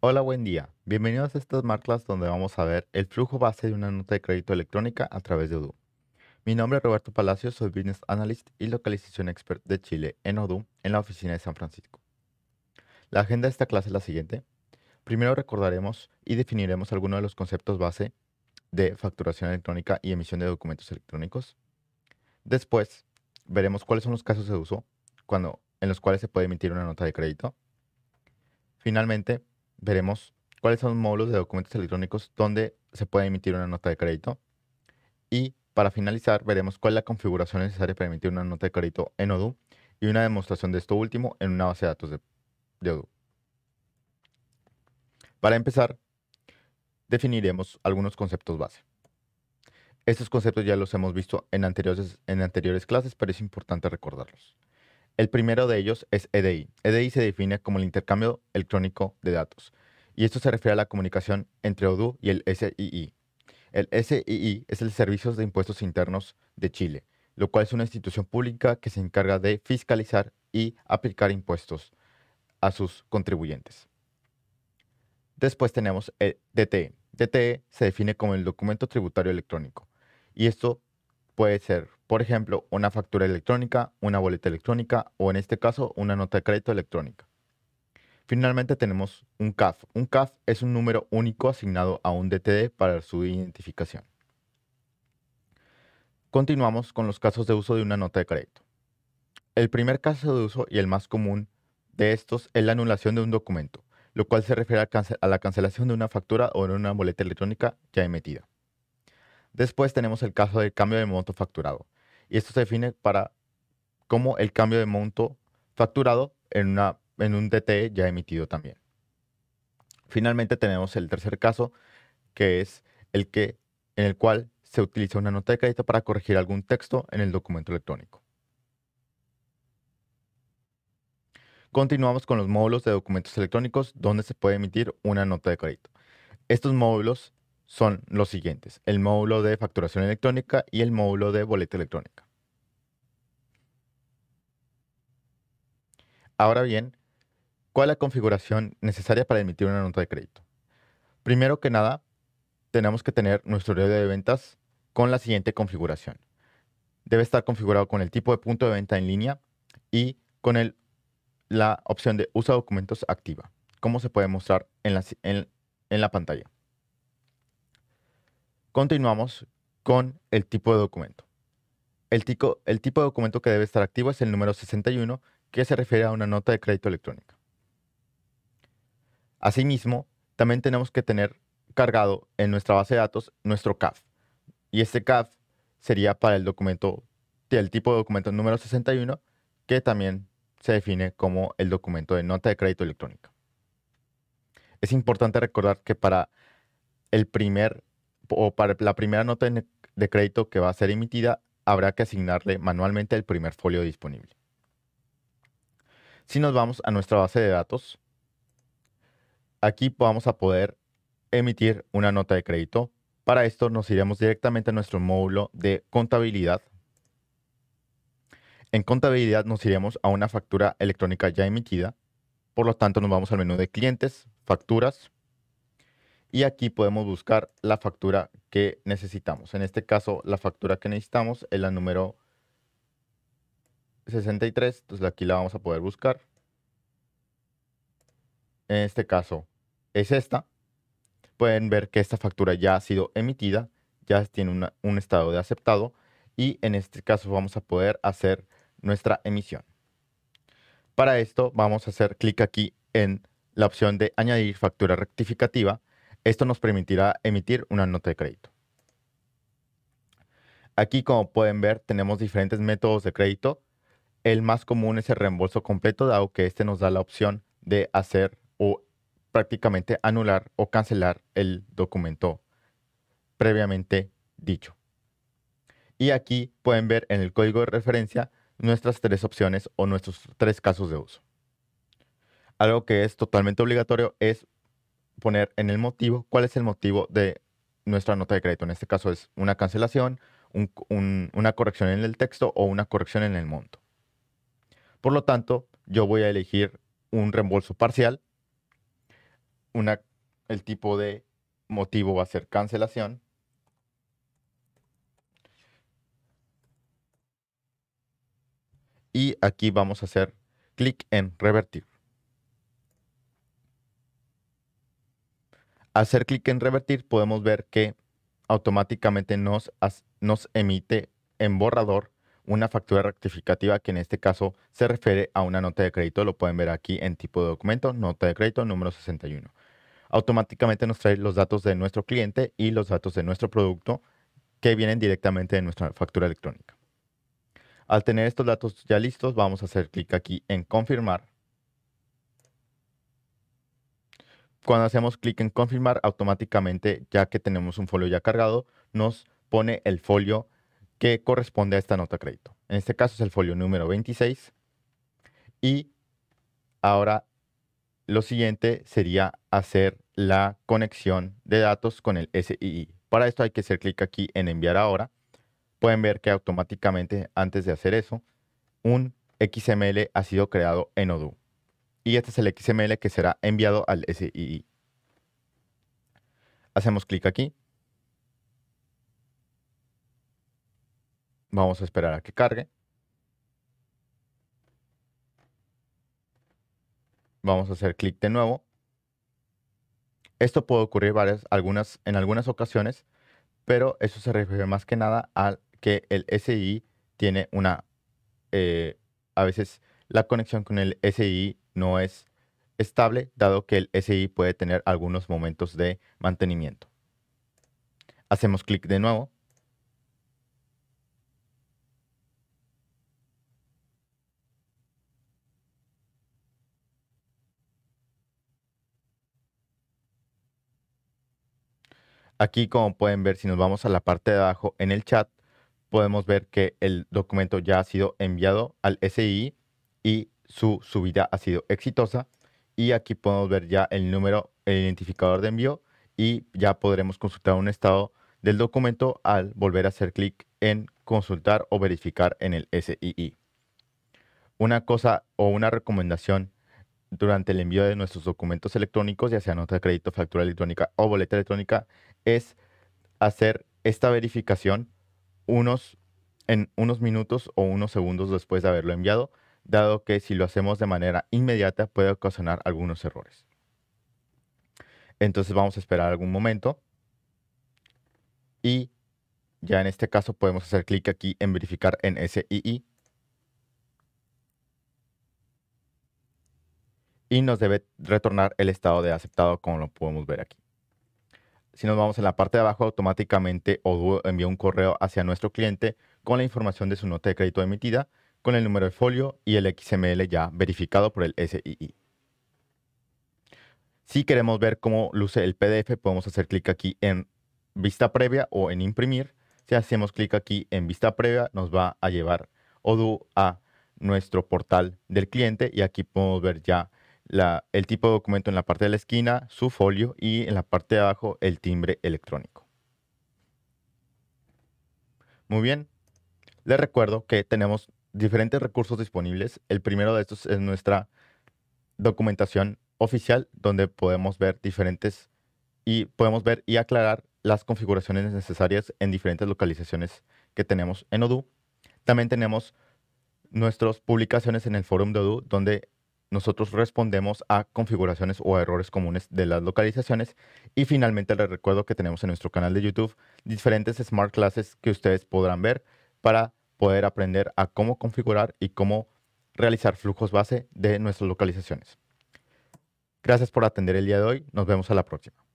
Hola, buen día. Bienvenidos a estas marcas donde vamos a ver el flujo base de una nota de crédito electrónica a través de Odoo. Mi nombre es Roberto Palacios, soy Business Analyst y Localización Expert de Chile en Odoo en la oficina de San Francisco. La agenda de esta clase es la siguiente. Primero recordaremos y definiremos algunos de los conceptos base de facturación electrónica y emisión de documentos electrónicos. Después, veremos cuáles son los casos de uso cuando, en los cuales se puede emitir una nota de crédito. Finalmente, veremos cuáles son los módulos de documentos electrónicos donde se puede emitir una nota de crédito. Y para finalizar, veremos cuál es la configuración necesaria para emitir una nota de crédito en Odoo y una demostración de esto último en una base de datos de, Odoo. Para empezar, definiremos algunos conceptos base. Estos conceptos ya los hemos visto en en anteriores clases, pero es importante recordarlos. El primero de ellos es EDI. EDI se define como el intercambio electrónico de datos, y esto se refiere a la comunicación entre ODU y el SII. El SII es el Servicio de Impuestos Internos de Chile, lo cual es una institución pública que se encarga de fiscalizar y aplicar impuestos a sus contribuyentes. Después tenemos el DTE. DTE se define como el documento tributario electrónico, y esto puede ser por ejemplo, una factura electrónica, una boleta electrónica o en este caso una nota de crédito electrónica. Finalmente tenemos un CAF. Un CAF es un número único asignado a un DTD para su identificación. Continuamos con los casos de uso de una nota de crédito. El primer caso de uso y el más común de estos es la anulación de un documento, lo cual se refiere a, la cancelación de una factura o de una boleta electrónica ya emitida. Después tenemos el caso del cambio de monto facturado, y esto se define para como el cambio de monto facturado en, una, en un DTE ya emitido también. Finalmente tenemos el tercer caso, que es el que, en el cual se utiliza una nota de crédito para corregir algún texto en el documento electrónico. Continuamos con los módulos de documentos electrónicos donde se puede emitir una nota de crédito. Estos módulos son los siguientes, el módulo de facturación electrónica y el módulo de boleta electrónica. Ahora bien, ¿cuál es la configuración necesaria para emitir una nota de crédito? Primero que nada, tenemos que tener nuestro red de ventas con la siguiente configuración. Debe estar configurado con el tipo de punto de venta en línea y con la opción de usa documentos activa, como se puede mostrar en la pantalla. Continuamos con el tipo de documento. El, el tipo de documento que debe estar activo es el número 61, que se refiere a una nota de crédito electrónica. Asimismo, también tenemos que tener cargado en nuestra base de datos nuestro CAF. Y este CAF sería para el documento, el tipo de documento número 61, que también se define como el documento de nota de crédito electrónica. Es importante recordar que para el primer o para la primera nota e, de crédito que va a ser emitida, habrá que asignarle manualmente el primer folio disponible. Si nos vamos a nuestra base de datos, aquí vamos a poder emitir una nota de crédito. Para esto nos iremos directamente a nuestro módulo de contabilidad. En contabilidad nos iremos a una factura electrónica ya emitida. Por lo tanto, nos vamos al menú de clientes, facturas, y aquí podemos buscar la factura que necesitamos. En este caso, la factura que necesitamos es la número 63, entonces aquí la vamos a poder buscar. En este caso es esta. Pueden ver que esta factura ya ha sido emitida, ya tiene un estado de aceptado y en este caso vamos a poder hacer nuestra emisión. Para esto vamos a hacer clic aquí en la opción de añadir factura rectificativa esto nos permitirá emitir una nota de crédito. Aquí, como pueden ver, tenemos diferentes métodos de crédito. El más común es el reembolso completo, dado que este nos da la opción de hacer o prácticamente anular o cancelar el documento previamente dicho. Y aquí pueden ver en el código de referencia nuestras tres opciones o nuestros tres casos de uso. Algo que es totalmente obligatorio es poner en el motivo cuál es el motivo de nuestra nota de crédito. En este caso es una cancelación, una corrección en el texto o una corrección en el monto. Por lo tanto, yo voy a elegir un reembolso parcial. el tipo de motivo va a ser cancelación. Y aquí vamos a hacer clic en revertir. hacer clic en revertir, podemos ver que automáticamente nos, nos emite en borrador una factura rectificativa que en este caso se refiere a una nota de crédito. Lo pueden ver aquí en tipo de documento, nota de crédito número 61. Automáticamente nos trae los datos de nuestro cliente y los datos de nuestro producto que vienen directamente de nuestra factura electrónica. Al tener estos datos ya listos, vamos a hacer clic aquí en confirmar Cuando hacemos clic en confirmar, automáticamente, ya que tenemos un folio ya cargado, nos pone el folio que corresponde a esta nota crédito. En este caso es el folio número 26. Y ahora lo siguiente sería hacer la conexión de datos con el SII. Para esto hay que hacer clic aquí en enviar ahora. Pueden ver que automáticamente antes de hacer eso, un XML ha sido creado en Odoo y este es el XML que será enviado al SII. Hacemos clic aquí. Vamos a esperar a que cargue. Vamos a hacer clic de nuevo. Esto puede ocurrir varias, algunas, en algunas ocasiones, pero eso se refiere más que nada a que el SI tiene una, eh, a veces la conexión con el SI no es estable, dado que el SI puede tener algunos momentos de mantenimiento. Hacemos clic de nuevo. Aquí, como pueden ver, si nos vamos a la parte de abajo en el chat, podemos ver que el documento ya ha sido enviado al SI y su subida ha sido exitosa y aquí podemos ver ya el número, el identificador de envío y ya podremos consultar un estado del documento al volver a hacer clic en consultar o verificar en el SII. Una cosa o una recomendación durante el envío de nuestros documentos electrónicos, ya sea nota de crédito, factura electrónica o boleta electrónica, es hacer esta verificación unos, en unos minutos o unos segundos después de haberlo enviado dado que si lo hacemos de manera inmediata puede ocasionar algunos errores. Entonces vamos a esperar algún momento y ya en este caso podemos hacer clic aquí en verificar en SII y nos debe retornar el estado de aceptado como lo podemos ver aquí. Si nos vamos en la parte de abajo, automáticamente Odoo envía un correo hacia nuestro cliente con la información de su nota de crédito emitida con el número de folio y el XML ya verificado por el SII. Si queremos ver cómo luce el PDF, podemos hacer clic aquí en vista previa o en imprimir. Si hacemos clic aquí en vista previa, nos va a llevar Odoo a nuestro portal del cliente y aquí podemos ver ya el tipo de documento en la parte de la esquina, su folio y en la parte de abajo el timbre electrónico. Muy bien, les recuerdo que tenemos diferentes recursos disponibles. El primero de estos es nuestra documentación oficial, donde podemos ver diferentes y podemos ver y aclarar las configuraciones necesarias en diferentes localizaciones que tenemos en Odoo. También tenemos nuestras publicaciones en el forum de Odoo, donde nosotros respondemos a configuraciones o a errores comunes de las localizaciones. Y finalmente les recuerdo que tenemos en nuestro canal de YouTube diferentes Smart Classes que ustedes podrán ver para poder aprender a cómo configurar y cómo realizar flujos base de nuestras localizaciones. Gracias por atender el día de hoy. Nos vemos a la próxima.